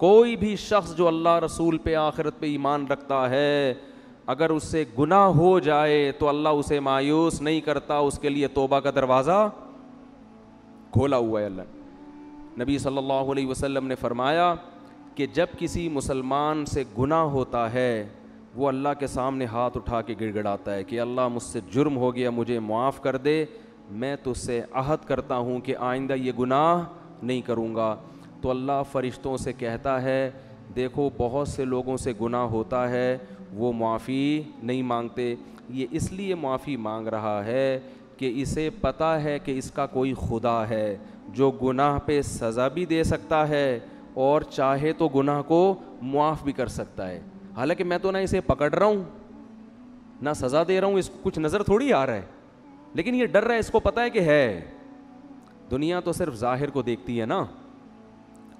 कोई भी शख्स जो अल्लाह रसूल पे आखिरत पे ईमान रखता है अगर उससे गुनाह हो जाए तो अल्लाह उसे मायूस नहीं करता उसके लिए तोबा का दरवाज़ा खोला हुआ है अल्लाह नबी सल्लल्लाहु अलैहि वसल्लम ने फरमाया कि जब किसी मुसलमान से गुनाह होता है वो अल्लाह के सामने हाथ उठा के गिड़गड़ाता है कि अल्लाह मुझसे जुर्म हो गया मुझे माफ़ कर दे मैं तो उससे अहद करता हूँ कि आइंदा ये गुनाह नहीं करूँगा तो अल्लाह फ़रिश्तों से कहता है देखो बहुत से लोगों से गुनाह होता है वो माफ़ी नहीं मांगते ये इसलिए माफ़ी मांग रहा है कि इसे पता है कि इसका कोई खुदा है जो गुनाह पे सज़ा भी दे सकता है और चाहे तो गुनाह को मुआफ़ भी कर सकता है हालांकि मैं तो ना इसे पकड़ रहा हूँ ना सज़ा दे रहा हूँ इसको कुछ नज़र थोड़ी आ रहा है लेकिन ये डर रहा है इसको पता है कि है दुनिया तो सिर्फ ज़ाहिर को देखती है ना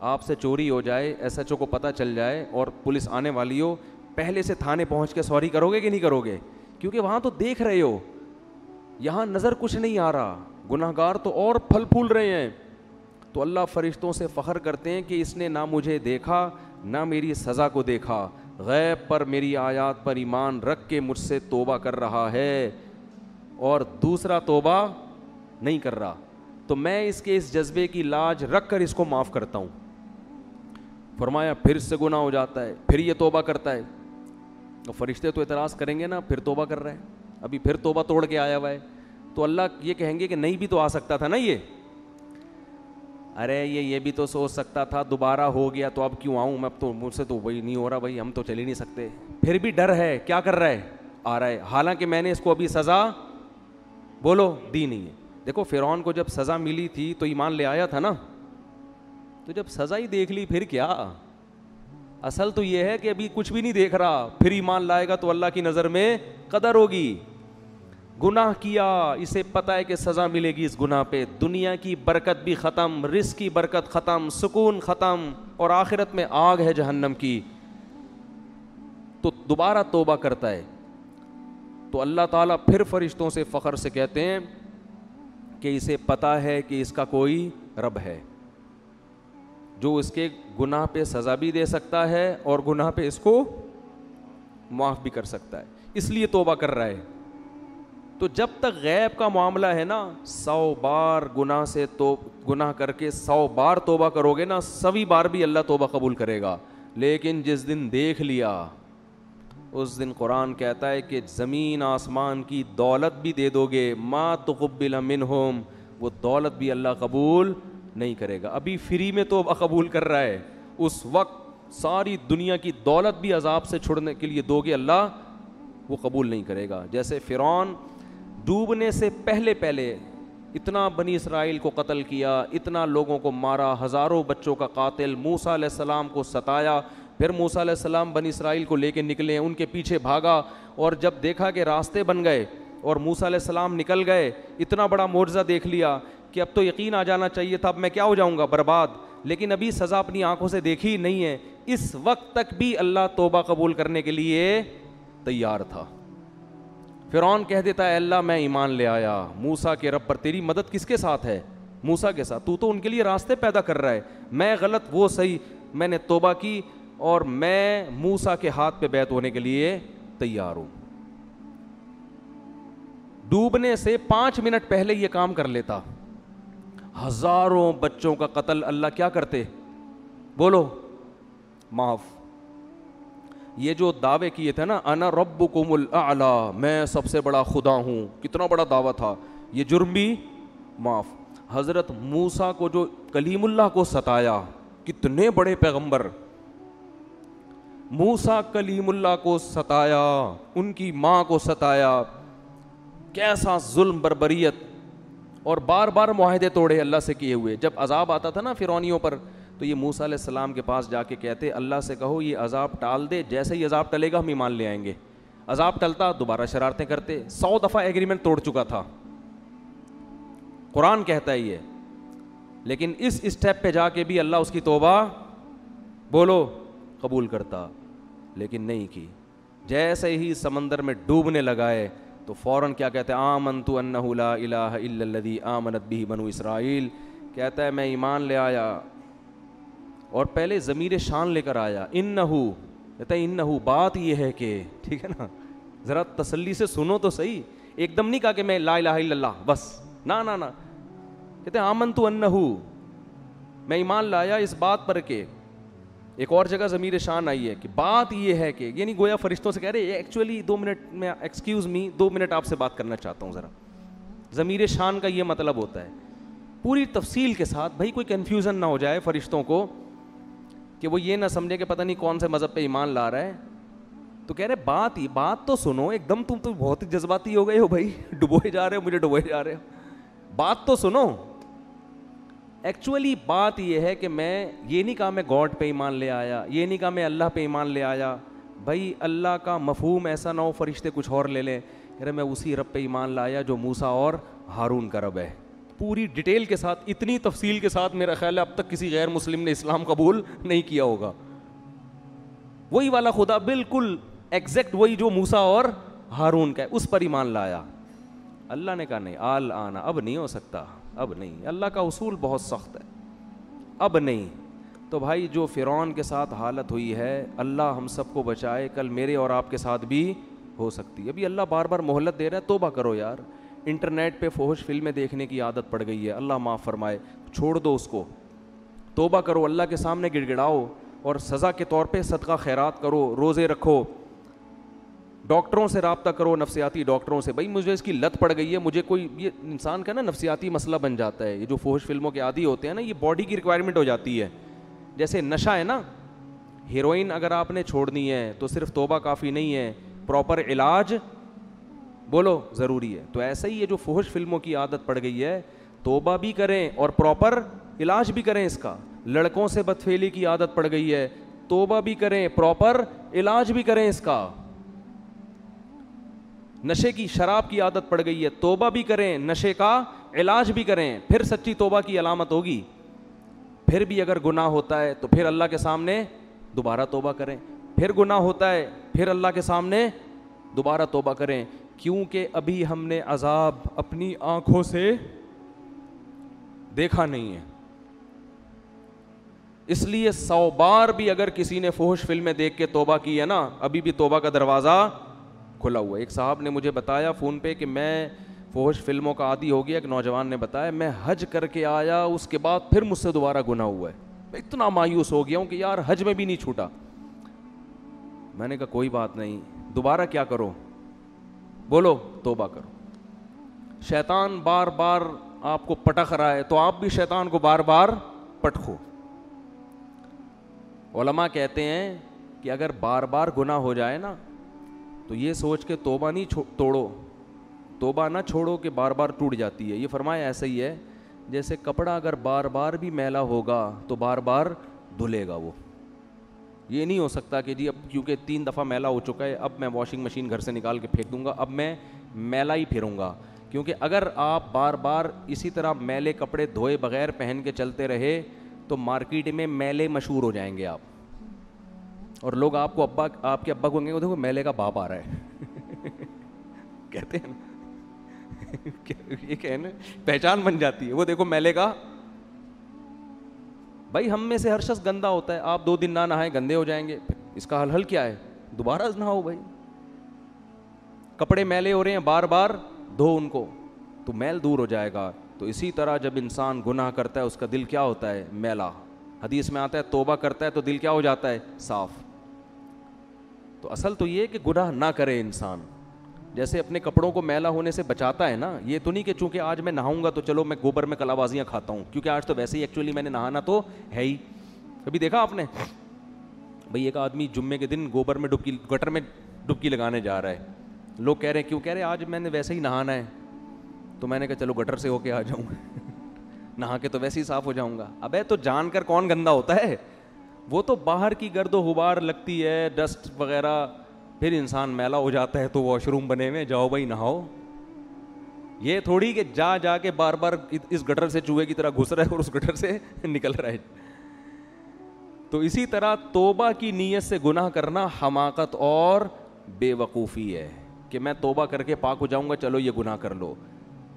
आपसे चोरी हो जाए ओ को पता चल जाए और पुलिस आने वाली हो पहले से थाने पहुंच के सॉरी करोगे कि नहीं करोगे क्योंकि वहाँ तो देख रहे हो यहाँ नज़र कुछ नहीं आ रहा गुनाहगार तो और फल फूल रहे हैं तो अल्लाह फरिश्तों से फ़ख्र करते हैं कि इसने ना मुझे देखा ना मेरी सज़ा को देखा गैब पर मेरी आयात पर ईमान रख के मुझसे तोबा कर रहा है और दूसरा तोबा नहीं कर रहा तो मैं इसके इस जज्बे की लाज रख कर इसको माफ़ करता हूँ फरमाया फिर से गुना हो जाता है फिर ये तोबा करता है तो फरिश्ते तो एतराज़ करेंगे ना फिर तोबा कर रहा है अभी फिर तोबा तोड़ के आया हुआ है तो अल्लाह ये कहेंगे कि नहीं भी तो आ सकता था ना ये अरे ये ये भी तो सोच सकता था दोबारा हो गया तो अब क्यों आऊँ मैं अब तो मुझसे तो वही नहीं हो रहा भाई हम तो चल ही नहीं सकते फिर भी डर है क्या कर रहा है आ रहा है हालांकि मैंने इसको अभी सज़ा बोलो दी नहीं है देखो फिरौन को जब सज़ा मिली थी तो ईमान ले आया था ना तो जब सजा ही देख ली फिर क्या असल तो यह है कि अभी कुछ भी नहीं देख रहा फिर ईमान लाएगा तो अल्लाह की नज़र में कदर होगी गुनाह किया इसे पता है कि सज़ा मिलेगी इस गुनाह पे दुनिया की बरकत भी ख़त्म रिस की बरकत ख़त्म सुकून ख़त्म और आखिरत में आग है जहन्नम की तो दोबारा तोबा करता है तो अल्लाह ताला फिर फरिश्तों से फ़ख्र से कहते हैं कि इसे पता है कि इसका कोई रब है जो उसके गुनाह पे सज़ा भी दे सकता है और गुनाह पे इसको माफ़ भी कर सकता है इसलिए तोबा कर रहा है तो जब तक गैब का मामला है ना सौ बार गुनाह से तो गुनाह करके सौ बार तोबा करोगे ना सभी बार भी अल्लाह तोबा कबूल करेगा लेकिन जिस दिन देख लिया उस दिन कुरान कहता है कि ज़मीन आसमान की दौलत भी दे दोगे माँ तो मिन होम वो दौलत भी अल्लाह कबूल नहीं करेगा अभी फ्री में तो कबूल कर रहा है उस वक्त सारी दुनिया की दौलत भी अजाब से छुड़ने के लिए दोगे अल्लाह वो कबूल नहीं करेगा जैसे फ़िरौन डूबने से पहले पहले इतना बनी इसराइल को कत्ल किया इतना लोगों को मारा हज़ारों बच्चों का कातिल मूसा सलाम को सताया फिर मूसा सलाम बनी इसराइल को लेके निकले उनके पीछे भागा और जब देखा कि रास्ते बन गए और मूसा सलाम निकल गए इतना बड़ा मुआवजा देख लिया कि अब तो यकीन आ जाना चाहिए था अब मैं क्या हो जाऊँगा बर्बाद लेकिन अभी सज़ा अपनी आंखों से देखी नहीं है इस वक्त तक भी अल्लाह तोबा कबूल करने के लिए तैयार था फिर कह देता है अल्लाह मैं ईमान ले आया मूसा के रब पर तेरी मदद किसके साथ है मूसा के साथ तू तो उनके लिए रास्ते पैदा कर रहा है मैं गलत वो सही मैंने तोबा की और मैं मूसा के हाथ पे बैत होने के लिए तैयार हूं डूबने से पांच मिनट पहले यह काम कर लेता हज़ारों बच्चों का कत्ल अल्लाह क्या करते बोलो माफ़ ये जो दावे किए थे ना अना रब कुमुल आला मैं सबसे बड़ा खुदा हूं कितना बड़ा दावा था ये जुर्म भी माफ़ हज़रत मूसा को जो कलीमुल्ला को सताया कितने बड़े पैगंबर मूसा कलीमुल्ला को सताया उनकी मां को सताया कैसा जुल्म बरबरीत और बार बार माहदे तोड़े अल्लाह से किए हुए जब अजाब आता था ना फिरौनियों पर तो ये मूसा सलाम के पास जाके कहते अल्लाह से कहो ये अजाब टाल दे जैसे ही अजाब टलेगा हम ईमान ले आएंगे अजाब टलता दोबारा शरारतें करते सौ दफ़ा एग्रीमेंट तोड़ चुका था कुरान कहता है ये लेकिन इस स्टेप पे जाके भी अल्लाह उसकी तोबा बोलो कबूल करता लेकिन नहीं की जैसे ही समंदर में डूबने लगाए तो फ़ौर क्या कहते हैं आमन तो अन्नदी आमनत भी बनु इसराइल कहता है मैं ईमान ले आया और पहले ज़मीर शान लेकर आया इन नहू कहता है इन नहू बात यह है कि ठीक है ना ज़रा तसली से सुनो तो सही एकदम नहीं कहा कि मैं ला ला बस ना ना ना कहते आमन तो अन्नहू मैं ईमान लाया इस बात पर के एक और जगह ज़मीर शान आई है कि बात यह है कि ये नहीं गोया फरिश्तों से कह रहे एक्चुअली दो मिनट में एक्सक्यूज़ मी दो मिनट आपसे बात करना चाहता हूँ ज़रा ज़मीर शान का ये मतलब होता है पूरी तफसील के साथ भाई कोई कन्फ्यूज़न ना हो जाए फरिश्तों को कि वो ये ना समझे कि पता नहीं कौन से मज़हब पे ईमान ला रहा है तो कह रहे बात ही बात तो सुनो एकदम तुम तो बहुत ही जज्बाती हो गए हो भाई डुबोए जा रहे हो मुझे डुबोए जा रहे हो बात तो सुनो एक्चुअली बात यह है कि मैं ये नहीं कहा मैं गॉड पे ईमान ले आया ये नहीं कहा मैं अल्लाह पे ईमान ले आया भाई अल्लाह का मफहूम ऐसा ना हो फरिश्ते कुछ और ले लें कह रहे मैं उसी रब पे ईमान लाया जो मूसा और हारून का रब है पूरी डिटेल के साथ इतनी तफसील के साथ मेरा ख्याल है अब तक किसी गैर मुस्लिम ने इस्लाम कबूल नहीं किया होगा वही वाला खुदा बिल्कुल एग्जैक्ट वही जो मूसा और हारून का है उस पर ईमान लाया अल्लाह ने कहा नहीं आल आना अब नहीं हो सकता अब नहीं अल्लाह का उसूल बहुत सख्त है अब नहीं तो भाई जो फ़िरौन के साथ हालत हुई है अल्लाह हम सबको बचाए कल मेरे और आपके साथ भी हो सकती है अभी अल्लाह बार बार मोहलत दे रहा है तोबा करो यार इंटरनेट पे फोहश फिल्में देखने की आदत पड़ गई है अल्लाह माफ़ फरमाए छोड़ दो उसको तोबा करो अल्लाह के सामने गिड़गिड़ाओ और सज़ा के तौर पे सदका खैरात करो रोज़े रखो डॉक्टरों से रबता करो नफसियाती डॉक्टरों से भाई मुझे इसकी लत पड़ गई है मुझे कोई ये इंसान का ना नफसियाती मसला बन जाता है ये जो फोहश फिल्मों के आदि होते हैं ना ये बॉडी की रिक्वायरमेंट हो जाती है जैसे नशा है ना हीरोइन अगर आपने छोड़नी है तो सिर्फ तोबा काफ़ी नहीं है प्रॉपर इलाज बोलो ज़रूरी है तो ऐसे ही ये जो फोहश फिल्मों की आदत पड़ गई है तोबा भी करें और प्रॉपर इलाज भी करें इसका लड़कों से बदफेली की आदत पड़ गई है तोबा भी करें प्रॉपर इलाज भी करें इसका नशे की शराब की आदत पड़ गई है तोबा भी करें नशे का इलाज भी करें फिर सच्ची तोबा की अलामत होगी फिर भी अगर गुनाह होता है तो फिर अल्लाह के सामने दोबारा तोबा करें फिर गुनाह होता है फिर अल्लाह के सामने दोबारा तोबा करें क्योंकि अभी हमने अजाब अपनी आंखों से देखा नहीं है इसलिए सौ बार भी अगर किसी ने फोहश फिल्में देख के तोबा की है ना अभी भी तोबा का दरवाज़ा खुला हुआ एक साहब ने मुझे बताया फ़ोन पे कि मैं फोहश फिल्मों का आदि हो गया एक नौजवान ने बताया मैं हज करके आया उसके बाद फिर मुझसे दोबारा गुना हुआ है मैं इतना मायूस हो गया हूँ कि यार हज में भी नहीं छूटा मैंने कहा कोई बात नहीं दोबारा क्या करो बोलो तोबा करो शैतान बार बार आपको पटख रहा है तो आप भी शैतान को बार बार पटखो ओलमा कहते हैं कि अगर बार बार गुना हो जाए ना तो ये सोच के तोबा नहीं तोड़ो तोबा ना छोड़ो कि बार बार टूट जाती है ये फरमाया ऐसा ही है जैसे कपड़ा अगर बार बार भी मैला होगा तो बार बार धुलेगा वो ये नहीं हो सकता कि जी अब क्योंकि तीन दफ़ा मैला हो चुका है अब मैं वॉशिंग मशीन घर से निकाल के फेंक दूंगा अब मैं मैला ही फिरूंगा क्योंकि अगर आप बार बार इसी तरह मैले कपड़े धोए बगैर पहन के चलते रहे तो मार्केट में मैले मशहूर हो जाएंगे आप और लोग आपको अब्बा आपके अब्बा को कहेंगे देखो मेले का बाप आ रहा है कहते हैं ना ये पहचान बन जाती है वो देखो मेले का भाई हम में से हर शख्स गंदा होता है आप दो दिन ना नहाए गंदे हो जाएंगे इसका हल हल क्या है दोबारा ना हो भाई कपड़े मैले हो रहे हैं बार बार धो उनको तो मैल दूर हो जाएगा तो इसी तरह जब इंसान गुनाह करता है उसका दिल क्या होता है मैला हदीस में आता है तोबा करता है तो दिल क्या हो जाता है साफ़ तो असल तो ये कि गुनाह ना करे इंसान जैसे अपने कपड़ों को मैला होने से बचाता है ना ये तो नहीं कि चूंकि आज मैं नहाऊंगा तो चलो मैं गोबर में कलाबाजियाँ खाता हूँ क्योंकि आज तो वैसे ही एक्चुअली मैंने नहाना तो है ही कभी देखा आपने भाई एक आदमी जुम्मे के दिन गोबर में डुबकी गटर में डुबकी लगाने जा रहा है लोग कह रहे हैं क्यों कह रहे हैं आज मैंने वैसे ही नहाना है तो मैंने कहा चलो गटर से होके आ जाऊँ नहा के तो वैसे ही साफ़ हो जाऊँगा अब तो जानकर कौन गंदा होता है वो तो बाहर की गर्द गुबार लगती है डस्ट वगैरह फिर इंसान मैला हो जाता है तो वॉशरूम बने हुए जाओ भाई नहाओ ये थोड़ी कि जा जा के बार बार इस गटर से चूहे की तरह घुस रहा है और उस गटर से निकल रहा है तो इसी तरह तोबा की नीयत से गुनाह करना हमाकत और बेवकूफ़ी है कि मैं तोबा करके पाक हो जाऊंगा चलो ये गुनाह कर लो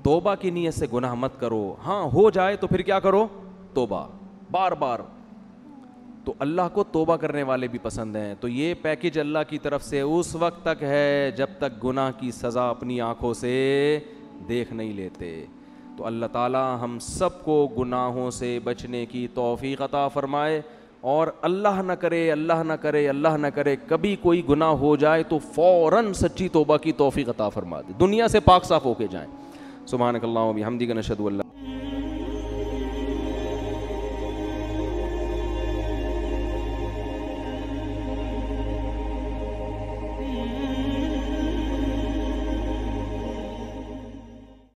तोबा की नीयत से गुनाह मत करो हाँ हो जाए तो फिर क्या करो तोबा बार बार तो अल्लाह को तोबा करने वाले भी पसंद हैं तो ये पैकेज अल्लाह की तरफ से उस वक्त तक है जब तक गुनाह की सज़ा अपनी आँखों से देख नहीं लेते तो अल्लाह ताला हम सबको गुनाहों से बचने की तोफ़ी अता फ़रमाए और अल्लाह ना करे अल्लाह ना करे अल्लाह ना करे कभी कोई गुनाह हो जाए तो फ़ौर सच्ची तोबा की तोफ़ी अता फ़रमा दे दुनिया से पाक साफ़ होके जाएँ सुबहानकल्ला हमदी का नशद